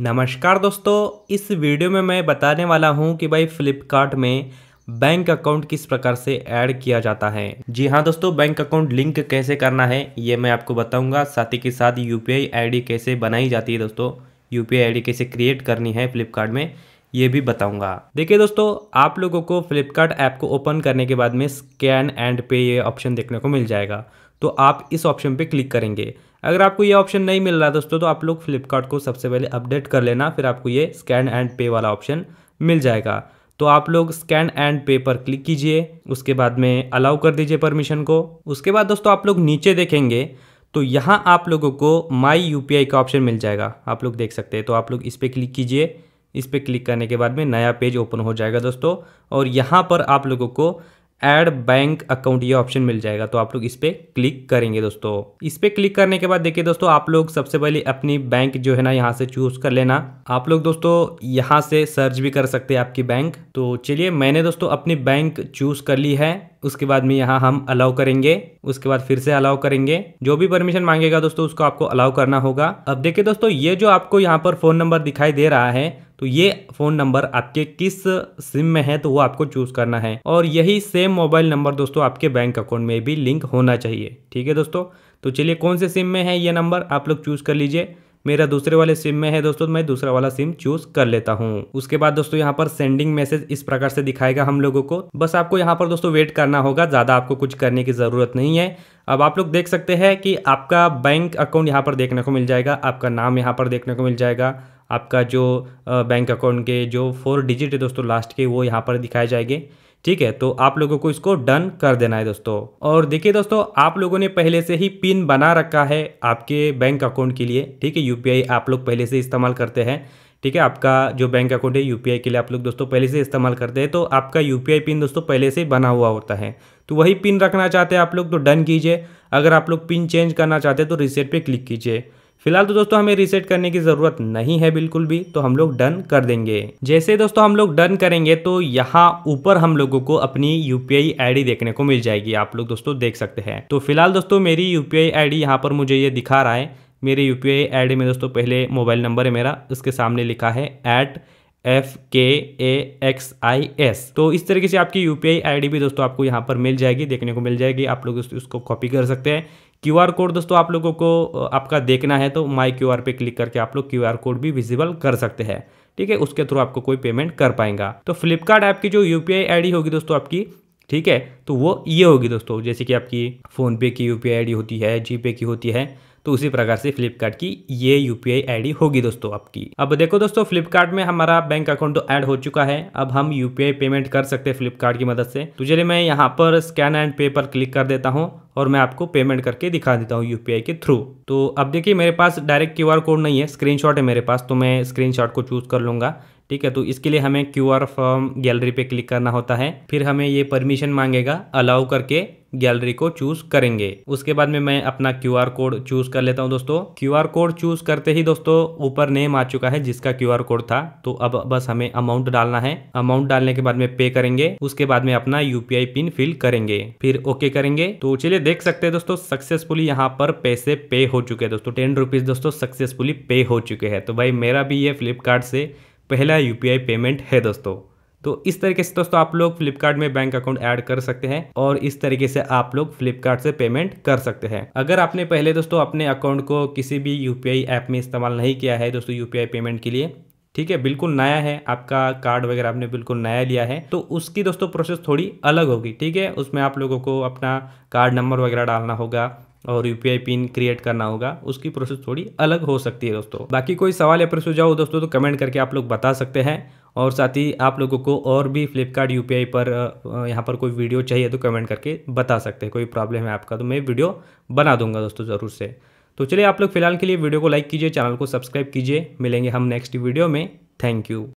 नमस्कार दोस्तों इस वीडियो में मैं बताने वाला हूं कि भाई फ्लिपकार्ट में बैंक अकाउंट किस प्रकार से ऐड किया जाता है जी हाँ दोस्तों बैंक अकाउंट लिंक कैसे करना है ये मैं आपको बताऊंगा साथ ही के साथ यू पी कैसे बनाई जाती है दोस्तों यू पी कैसे क्रिएट करनी है फ्लिपकार्ट में ये भी बताऊंगा देखिए दोस्तों आप लोगों को फ्लिपकार्ट ऐप को ओपन करने के बाद में स्कैन एंड पे ये ऑप्शन देखने को मिल जाएगा तो आप इस ऑप्शन पर क्लिक करेंगे अगर आपको ये ऑप्शन नहीं मिल रहा दोस्तों तो आप लोग फ्लिपकार्ट को सबसे पहले अपडेट कर लेना फिर आपको ये स्कैन एंड पे वाला ऑप्शन मिल जाएगा तो आप लोग स्कैन एंड पे पर क्लिक कीजिए उसके बाद में अलाउ कर दीजिए परमिशन को उसके बाद दोस्तों आप लोग नीचे देखेंगे तो यहाँ आप लोगों को माई यू का ऑप्शन मिल जाएगा आप लोग देख सकते हैं तो आप लोग इस पर क्लिक कीजिए इस पर क्लिक करने के बाद में नया पेज ओपन हो जाएगा दोस्तों और यहाँ पर आप लोगों को ऐड बैंक अकाउंट ये ऑप्शन मिल जाएगा तो आप लोग इस पर क्लिक करेंगे दोस्तों इस पर क्लिक करने के बाद देखिए दोस्तों आप लोग सबसे पहले अपनी बैंक जो है ना यहाँ से चूज कर लेना आप लोग दोस्तों यहाँ से सर्च भी कर सकते हैं आपकी बैंक तो चलिए मैंने दोस्तों अपनी बैंक चूज कर ली है उसके बाद में यहाँ हम अलाउ करेंगे उसके बाद फिर से अलाउ करेंगे जो भी परमिशन मांगेगा दोस्तों उसको आपको अलाउ करना होगा अब देखिए दोस्तों ये जो आपको यहाँ पर फोन नंबर दिखाई दे रहा है तो ये फ़ोन नंबर आपके किस सिम में है तो वो आपको चूज़ करना है और यही सेम मोबाइल नंबर दोस्तों आपके बैंक अकाउंट में भी लिंक होना चाहिए ठीक है दोस्तों तो चलिए कौन से सिम में है ये नंबर आप लोग चूज़ कर लीजिए मेरा दूसरे वाले सिम में है दोस्तों मैं दूसरा वाला सिम चूज कर लेता हूँ उसके बाद दोस्तों यहाँ पर सेंडिंग मैसेज इस प्रकार से दिखाएगा हम लोगों को बस आपको यहाँ पर दोस्तों वेट करना होगा ज़्यादा आपको कुछ करने की ज़रूरत नहीं है अब आप लोग देख सकते हैं कि आपका बैंक अकाउंट यहाँ पर देखने को मिल जाएगा आपका नाम यहाँ पर देखने को मिल जाएगा आपका जो बैंक अकाउंट के जो फोर डिजिट है दोस्तों लास्ट के वो यहाँ पर दिखाए जाएंगे ठीक है तो आप लोगों को इसको डन कर देना है दोस्तों और देखिए दोस्तों आप लोगों ने पहले से ही पिन बना रखा है आपके बैंक अकाउंट के लिए ठीक है यूपीआई आप लोग पहले से इस्तेमाल करते हैं ठीक है आपका जो बैंक अकाउंट है यूपीआई के लिए आप लोग दोस्तों पहले से इस्तेमाल करते हैं तो आपका यूपीआई पिन दोस्तों पहले से बना हुआ होता है तो वही पिन रखना चाहते हैं आप लोग तो डन कीजिए अगर आप लोग पिन चेंज करना चाहते हैं तो रिसेट पर क्लिक कीजिए फिलहाल तो दोस्तों हमें रीसेट करने की ज़रूरत नहीं है बिल्कुल भी तो हम लोग डन कर देंगे जैसे दोस्तों हम लोग डन करेंगे तो यहाँ ऊपर हम लोगों को अपनी यू पी देखने को मिल जाएगी आप लोग दोस्तों देख सकते हैं तो फिलहाल दोस्तों मेरी यू पी आई यहाँ पर मुझे ये दिखा रहा है मेरे यू पी आई में दोस्तों पहले मोबाइल नंबर है मेरा उसके सामने लिखा है एट एफ के ए एक्स आई एस तो इस तरीके से आपकी यू पी आई भी दोस्तों आपको यहाँ पर मिल जाएगी देखने को मिल जाएगी आप लोग उसको कॉपी कर सकते हैं क्यू आर कोड दोस्तों आप लोगों को आपका देखना है तो माई क्यू आर पे क्लिक करके आप लोग क्यू आर कोड भी विजिबल कर सकते हैं ठीक है उसके थ्रू आपको कोई पेमेंट कर पाएगा तो फ्लिपकार्ट ऐप की जो U P I I D होगी दोस्तों आपकी ठीक है तो वो ये होगी दोस्तों जैसे कि आपकी फ़ोनपे की U P I I D होती है जी पे की होती है तो उसी प्रकार से फ्लिपकार्ट की ये U P I I D होगी दोस्तों आपकी अब देखो दोस्तों फ्लिपकार्ट में हमारा बैंक अकाउंट तो ऐड हो चुका है अब हम यू पी आई पेमेंट कर सकते हैं फ्लिपकार्ट की मदद से तो चलिए मैं यहाँ पर स्कैन एंड पे पर क्लिक कर देता हूँ और मैं आपको पेमेंट करके दिखा देता हूँ यूपीआई के थ्रू तो अब देखिए मेरे पास डायरेक्ट क्यूआर कोड नहीं है स्क्रीनशॉट है मेरे पास तो मैं स्क्रीनशॉट को चूज़ कर लूँगा ठीक है तो इसके लिए हमें क्यू आर फॉर्म गैलरी पे क्लिक करना होता है फिर हमें ये परमिशन मांगेगा अलाउ करके गैलरी को चूज करेंगे उसके बाद में मैं अपना क्यू आर कोड चूज कर लेता हूँ दोस्तों क्यू आर कोड चूज करते ही दोस्तों ऊपर नेम आ चुका है जिसका क्यू आर कोड था तो अब बस हमें अमाउंट डालना है अमाउंट डालने के बाद में पे करेंगे उसके बाद में अपना यूपीआई पिन फिल करेंगे फिर ओके करेंगे तो चलिए देख सकते हैं दोस्तों सक्सेसफुली यहाँ पर पैसे पे हो चुके हैं दोस्तों टेन रुपीज़ दोस्तों सक्सेसफुली पे हो चुके हैं तो भाई मेरा भी ये फ्लिपकार्ट से पहला यू पेमेंट है दोस्तों तो इस तरीके से दोस्तों आप लोग फ्लिपकार्ट में बैंक अकाउंट ऐड कर सकते हैं और इस तरीके से आप लोग फ्लिपकार्ट से पेमेंट कर सकते हैं अगर आपने पहले दोस्तों अपने अकाउंट को किसी भी यूपीआई ऐप में इस्तेमाल नहीं किया है दोस्तों यूपीआई पेमेंट के लिए ठीक है बिल्कुल नया है आपका कार्ड वगैरह आपने बिल्कुल नया लिया है तो उसकी दोस्तों प्रोसेस थोड़ी अलग होगी ठीक है उसमें आप लोगों को अपना कार्ड नंबर वगैरह डालना होगा और यू पिन क्रिएट करना होगा उसकी प्रोसेस थोड़ी अलग हो सकती है दोस्तों बाकी कोई सवाल या फिर सुझाव दोस्तों तो कमेंट करके आप लोग बता सकते हैं और साथ ही आप लोगों को और भी फ्लिपकार्ट यू पर यहाँ पर कोई वीडियो चाहिए तो कमेंट करके बता सकते हैं कोई प्रॉब्लम है आपका तो मैं वीडियो बना दूंगा दोस्तों ज़रूर से तो चलिए आप लोग फिलहाल के लिए वीडियो को लाइक कीजिए चैनल को सब्सक्राइब कीजिए मिलेंगे हम नेक्स्ट वीडियो में थैंक यू